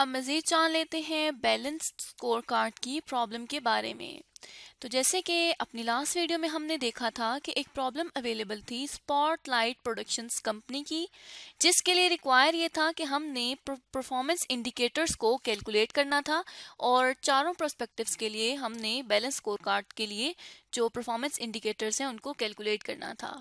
अब मज़ीद जान लेते हैं बैलेंस्ड स्कोर कार्ड की प्रॉब्लम के बारे में तो जैसे कि अपनी लास्ट वीडियो में हमने देखा था कि एक प्रॉब्लम अवेलेबल थी स्पॉट लाइट प्रोडक्शंस कंपनी की जिसके लिए रिक्वायर ये था कि हमने परफॉर्मेंस इंडिकेटर्स को कैलकुलेट करना था और चारों प्रोस्पेक्टिव्स के लिए हमने बैलेंस स्कोर कार्ड के लिए जो परफॉर्मेंस इंडिकेटर्स हैं उनको कैलकुलेट करना था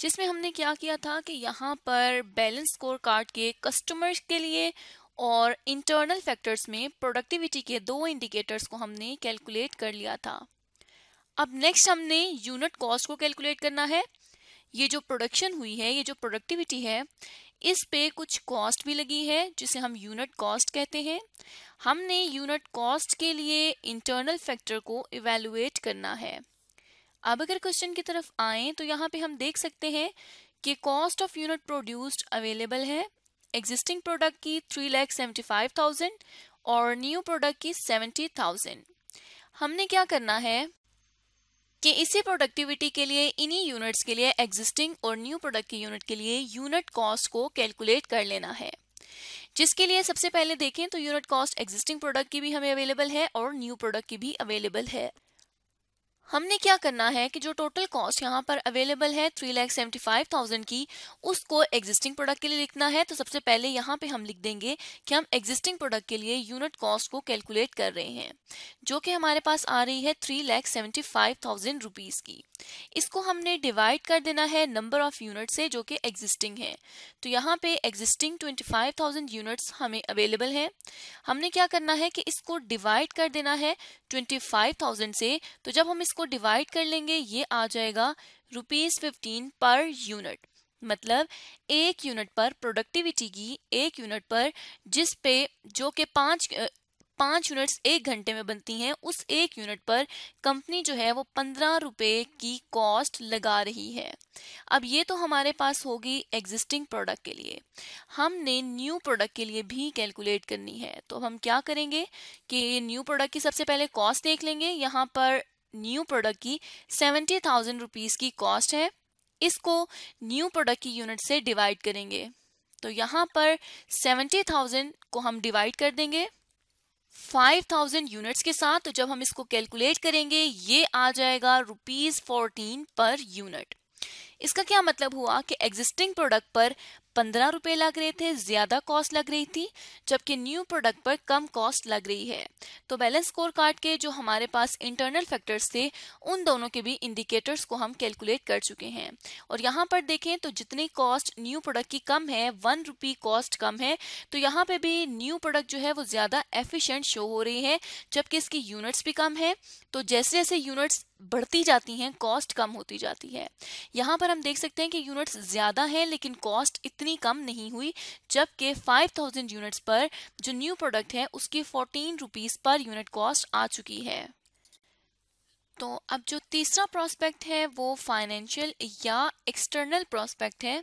जिसमें हमने क्या किया था कि यहाँ पर बैलेंस स्कोर कार्ड के कस्टमर्स के लिए और इंटरनल फैक्टर्स में प्रोडक्टिविटी के दो इंडिकेटर्स को हमने कैलकुलेट कर लिया था अब नेक्स्ट हमने यूनिट कॉस्ट को कैलकुलेट करना है ये जो प्रोडक्शन हुई है ये जो प्रोडक्टिविटी है इस पे कुछ कॉस्ट भी लगी है जिसे हम यूनिट कॉस्ट कहते हैं हमने यूनिट कॉस्ट के लिए इंटरनल फैक्टर को इवेलुएट करना है अब अगर क्वेश्चन की तरफ आए तो यहाँ पे हम देख सकते हैं कि cost of unit produced available है एग्जिस्टिंग प्रोडक्ट की three lakh seventy five thousand और न्यू प्रोडक्ट की सेवेंटी थाउजेंड हमने क्या करना है कि इसी प्रोडक्टिविटी के लिए इन्हीं यूनिट्स के लिए एग्जिस्टिंग और न्यू प्रोडक्ट की यूनिट के लिए यूनिट कॉस्ट को कैलकुलेट कर लेना है जिसके लिए सबसे पहले देखें तो यूनिट कॉस्ट एग्जिस्टिंग प्रोडक्ट की भी हमें अवेलेबल है और न्यू प्रोडक्ट की भी अवेलेबल है हमने क्या करना है कि जो टोटल कॉस्ट यहाँ पर अवेलेबल है three lakh seventy five thousand की उसको एग्जिस्टिंग प्रोडक्ट के लिए लिखना है तो सबसे पहले यहाँ पे हम लिख देंगे कि हम एग्जिस्टिंग प्रोडक्ट के लिए यूनिट कॉस्ट को कैलकुलेट कर रहे हैं जो कि हमारे पास आ रही है three lakh seventy five thousand rupees की इसको हमने डिवाइड कर देना है नंबर ऑफ यूनिट से जो कि एग्जिस्टिंग है तो यहाँ पे existing twenty five thousand units हमें अवेलेबल हैं हमने क्या करना है कि इसको डिवाइड कर देना है ट्वेंटी फाइव थाउजेंड से तो जब हम इस इसको डिवाइड कर लेंगे ये आ जाएगा रुपीज फिफ्टीन पर यूनिट मतलब एक यूनिट पर प्रोडक्टिविटी की एक यूनिट पर जिस पे जो के पांच पांच यूनिट्स एक घंटे में बनती हैं उस एक यूनिट पर कंपनी जो है वो पंद्रह रुपए की कॉस्ट लगा रही है अब ये तो हमारे पास होगी एग्जिस्टिंग प्रोडक्ट के लिए हमने न्यू प्रोडक्ट के लिए भी कैलकुलेट करनी है तो हम क्या करेंगे कि न्यू प्रोडक्ट की सबसे पहले कॉस्ट देख लेंगे यहाँ पर न्यू प्रोडक्ट की सेवेंटी थाउजेंड रुपीज़ की कॉस्ट है इसको न्यू प्रोडक्ट की यूनिट से डिवाइड करेंगे तो यहाँ पर सेवेंटी थाउजेंड को हम डिवाइड कर देंगे फाइव थाउजेंड यूनिट्स के साथ तो जब हम इसको कैलकुलेट करेंगे ये आ जाएगा रुपीज़ फोर्टीन पर यूनिट इसका क्या मतलब हुआ कि एग्जिस्टिंग प्रोडक्ट पर पंद्रह रुपए लग रहे थे ज्यादा कॉस्ट लग रही थी जबकि न्यू प्रोडक्ट पर कम कॉस्ट लग रही है तो बैलेंस स्कोर कार्ड के जो हमारे पास इंटरनल फैक्टर्स थे उन दोनों के भी इंडिकेटर्स को हम कैलकुलेट कर चुके हैं और यहाँ पर देखें तो जितनी कॉस्ट न्यू प्रोडक्ट की कम है वन रुपी कॉस्ट कम है तो यहाँ पे भी न्यू प्रोडक्ट जो है वो ज्यादा एफिशियंट शो हो रही है जबकि इसकी यूनिट्स भी कम है तो जैसे जैसे यूनिट्स बढ़ती जाती हैं कॉस्ट कम होती जाती है यहाँ पर हम देख सकते हैं कि यूनिट्स ज्यादा हैं लेकिन कॉस्ट इतनी इतनी कम नहीं हुई जबकि 5000 यूनिट्स पर जो न्यू प्रोडक्ट है उसकी fourteen rupees per unit cost आ चुकी है तो अब जो तीसरा प्रोस्पेक्ट है वो फाइनेंशियल या एक्सटर्नल प्रोस्पेक्ट है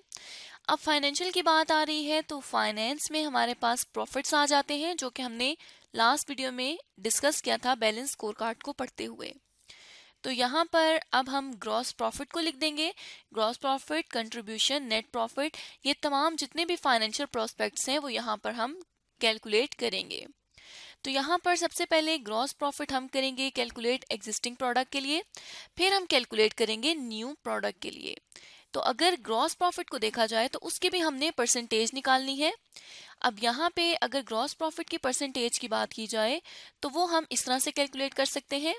अब फाइनेंशियल की बात आ रही है तो फाइनेंस में हमारे पास प्रॉफिट्स आ जाते हैं जो कि हमने लास्ट वीडियो में डिस्कस किया था बैलेंस स्कोर कार्ड को पढ़ते हुए तो यहाँ पर अब हम ग्रॉस प्रॉफिट को लिख देंगे gross profit contribution net profit ये तमाम जितने भी फाइनेंशियल प्रोस्पेक्ट्स हैं वो यहाँ पर हम कैलकुलेट करेंगे तो यहाँ पर सबसे पहले ग्रॉस प्रॉफिट हम करेंगे कैलकुलेट एग्जिस्टिंग प्रोडक्ट के लिए फिर हम कैलकुलेट करेंगे न्यू प्रोडक्ट के लिए तो अगर ग्रॉस प्रॉफिट को देखा जाए तो उसकी भी हमने परसेंटेज निकालनी है अब यहाँ पे अगर ग्रॉस प्रॉफिट की परसेंटेज की बात की जाए तो वो हम इस तरह से कैलकुलेट कर सकते हैं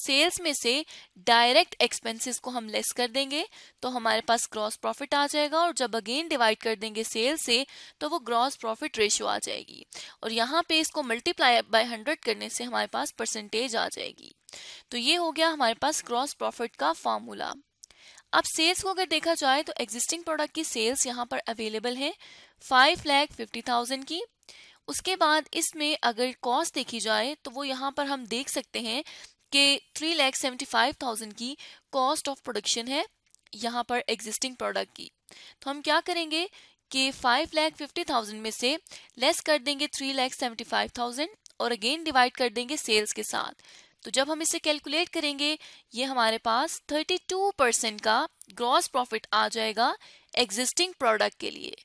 सेल्स में से डायरेक्ट एक्सपेंसेस को हम लेस कर देंगे तो हमारे पास ग्रॉस प्रॉफिट आ जाएगा और जब अगेन डिवाइड कर देंगे सेल्स से तो वो ग्रॉस प्रॉफिट रेशियो आ जाएगी और यहाँ पे इसको मल्टीप्लाई बाय हंड्रेड करने से हमारे पास परसेंटेज आ जाएगी तो ये हो गया हमारे पास ग्रॉस प्रॉफिट का फॉर्मूला अब सेल्स को अगर देखा जाए तो एग्जिस्टिंग प्रोडक्ट की सेल्स यहाँ पर अवेलेबल है फाइव लैख फिफ्टी थाउजेंड की उसके बाद इसमें अगर कॉस्ट देखी जाए तो वो यहाँ पर हम देख सकते हैं कि three lakh seventy five thousand की कॉस्ट ऑफ प्रोडक्शन है यहाँ पर एग्जिस्टिंग प्रोडक्ट की तो हम क्या करेंगे कि फाइव लैख फिफ्टी थाउजेंड में से लेस कर देंगे three lakh seventy five thousand और अगेन डिवाइड कर देंगे सेल्स के साथ तो जब हम इसे कैलकुलेट करेंगे ये हमारे पास थर्टी टू परसेंट का ग्रॉस प्रॉफिट आ जाएगा एग्जिस्टिंग प्रोडक्ट के लिए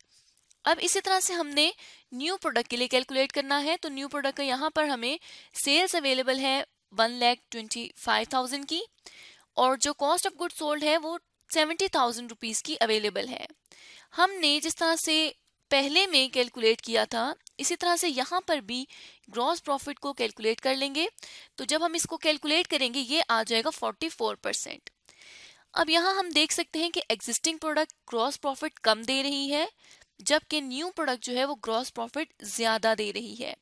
अब इसी तरह से हमने न्यू प्रोडक्ट के लिए कैलकुलेट करना है तो न्यू प्रोडक्ट का यहाँ पर हमें सेल्स अवेलेबल है one lakh twenty five thousand की और जो कॉस्ट ऑफ गुड सोल्ड है वो सेवेंटी थाउजेंड रुपीज़ की अवेलेबल है हमने जिस तरह से पहले में कैलकुलेट किया था इसी तरह से यहाँ पर भी ग्रॉस प्रॉफिट को कैलकुलेट कर लेंगे तो जब हम इसको कैलकुलेट करेंगे ये आ जाएगा फोर्टी फोर परसेंट अब यहाँ हम देख सकते हैं कि एग्जिस्टिंग प्रोडक्ट ग्रॉस प्रॉफिट कम दे रही है जबकि न्यू प्रोडक्ट जो है वो ग्रॉस प्रॉफिट ज़्यादा दे रही है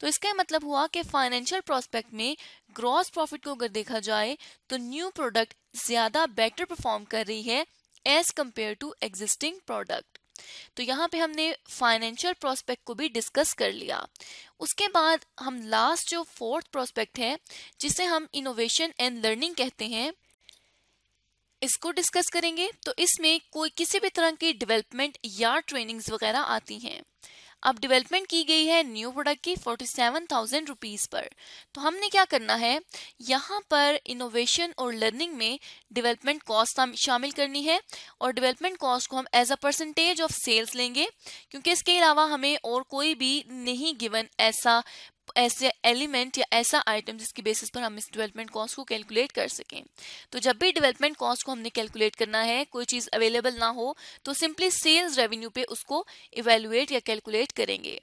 तो इसका मतलब हुआ कि फाइनेंशियल प्रोस्पेक्ट में ग्रॉस प्रॉफिट को अगर देखा जाए तो न्यू प्रोडक्ट ज़्यादा बेटर परफॉर्म कर रही है as compare to existing product तो यहाँ पे हमने फाइनेंशियल प्रोस्पेक्ट को भी डिस्कस कर लिया उसके बाद हम लास्ट जो फोर्थ प्रोस्पेक्ट है जिसे हम इनोवेशन एंड लर्निंग कहते हैं इसको डिस्कस करेंगे तो इसमें कोई किसी भी तरह की डेवलपमेंट या ट्रेनिंग्स वगैरह आती हैं अब डेवलपमेंट की गई है न्यू प्रोडक्ट की फोर्टी सेवन थाउजेंड रुपीज़ पर तो हमने क्या करना है यहाँ पर इनोवेशन और लर्निंग में डेवलपमेंट कॉस्ट शामिल करनी है और डेवलपमेंट कॉस्ट को हम as a percentage of sales लेंगे क्योंकि इसके अलावा हमें और कोई भी नहीं गिवन ऐसा ऐसे एलिमेंट या ऐसा आइटम जिसके बेसिस पर हम इस डेवलपमेंट कॉस्ट को कैलकुलेट कर सकें तो जब भी डेवलपमेंट कॉस्ट को हमने कैलकुलेट करना है कोई चीज़ अवेलेबल ना हो तो सिंपली सेल्स रेवेन्यू पे उसको इवेलुएट या कैलकुलेट करेंगे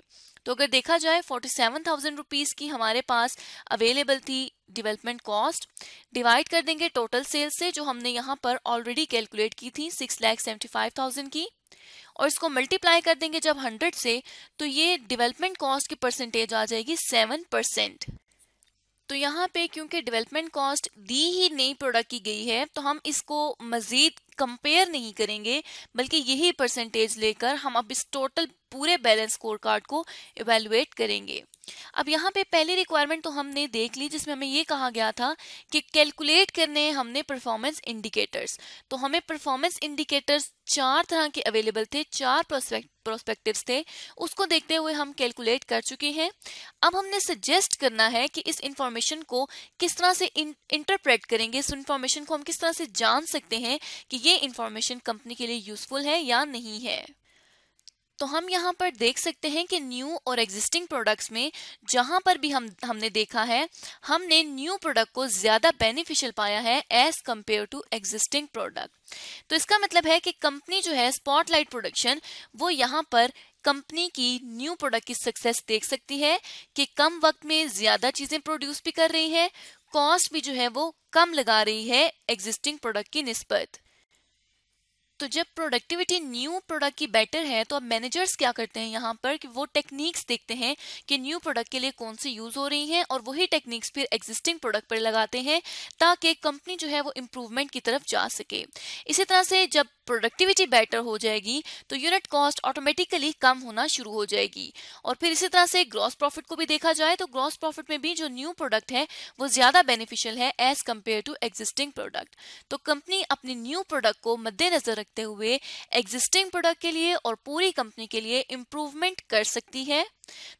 तो अगर देखा जाए फोर्टी सेवन थाउजेंड रुपीज़ की हमारे पास अवेलेबल थी डेवलपमेंट कॉस्ट डिवाइड कर देंगे टोटल सेल्स से जो हमने यहाँ पर ऑलरेडी कैलकुलेट की थी six lakh seventy five thousand की और इसको मल्टीप्लाई कर देंगे जब हंड्रेड से तो ये डेवलपमेंट कॉस्ट की परसेंटेज आ जाएगी सेवन परसेंट तो यहाँ पे क्योंकि डेवलपमेंट कॉस्ट दी ही नई प्रोडक्ट की गई है तो हम इसको मज़ीद कंपेयर नहीं करेंगे बल्कि यही परसेंटेज लेकर हम अब इस टोटल पूरे बैलेंस स्कोर कार्ड को इवेलुएट करेंगे अब यहाँ पे पहली रिक्वायरमेंट तो हमने देख ली जिसमें हमें ये कहा गया था कि कैलकुलेट करने हमने परफॉर्मेंस इंडिकेटर्स तो हमें परफॉर्मेंस इंडिकेटर्स चार तरह के अवेलेबल थे चार प्रोस्पेक्ट प्रोस्पेक्टिव्स थे उसको देखते हुए हम कैलकुलेट कर चुके हैं अब हमने सजेस्ट करना है कि इस इंफॉर्मेशन को किस तरह से इंटरप्रेट करेंगे इस इंफॉर्मेशन को हम किस तरह से जान सकते हैं कि ये इंफॉर्मेशन कंपनी के लिए यूजफुल है या नहीं है तो हम यहाँ पर देख सकते हैं कि न्यू और एग्जिस्टिंग प्रोडक्ट्स में जहाँ पर भी हम हमने देखा है हमने न्यू प्रोडक्ट को ज़्यादा बेनिफिशियल पाया है as compare to existing product तो इसका मतलब है कि कंपनी जो है स्पॉटलाइट प्रोडक्शन वो यहाँ पर कंपनी की न्यू प्रोडक्ट की सक्सेस देख सकती है कि कम वक्त में ज़्यादा चीज़ें प्रोड्यूस भी कर रही है कॉस्ट भी जो है वो कम लगा रही है एग्जिस्टिंग प्रोडक्ट की नस्बत तो जब प्रोडक्टिविटी न्यू प्रोडक्ट की बेटर है तो अब मैनेजर्स क्या करते हैं यहाँ पर कि वो टेक्निक्स देखते हैं कि न्यू प्रोडक्ट के लिए कौन सी यूज़ हो रही हैं और वही टेक्निक्स फिर एग्जिस्टिंग प्रोडक्ट पर लगाते हैं ताकि कंपनी जो है वो इम्प्रूवमेंट की तरफ जा सके इसी तरह से जब प्रोडक्टिविटी बेटर हो जाएगी तो यूनिट कॉस्ट ऑटोमेटिकली कम होना शुरू हो जाएगी और फिर इसी तरह से ग्रॉस प्रॉफिट को भी देखा जाए तो ग्रॉस प्रॉफिट में भी जो न्यू प्रोडक्ट है वो ज़्यादा बेनिफिशियल है as compare to existing product तो कंपनी अपने न्यू प्रोडक्ट को मद्देनजर તે હુએ એક્ઝિસ્ટિંગ પ્રોડક્ટ કે લિયે ઓર પૂરી કંપની કે લિયે ઇમ્પ્રૂવમેન્ટ કર સકતી હૈ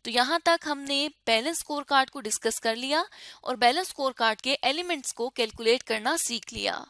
તો યહાં તક હમને બેલેન્સ સ્કોર કાર્ડ કો ડિસ્કસ કર લિયા ઓર બેલેન્સ સ્કોર કાર્ડ કે エレ मेंट्स કો કેલ્ક્યુલેટ karna سیکھ લિયા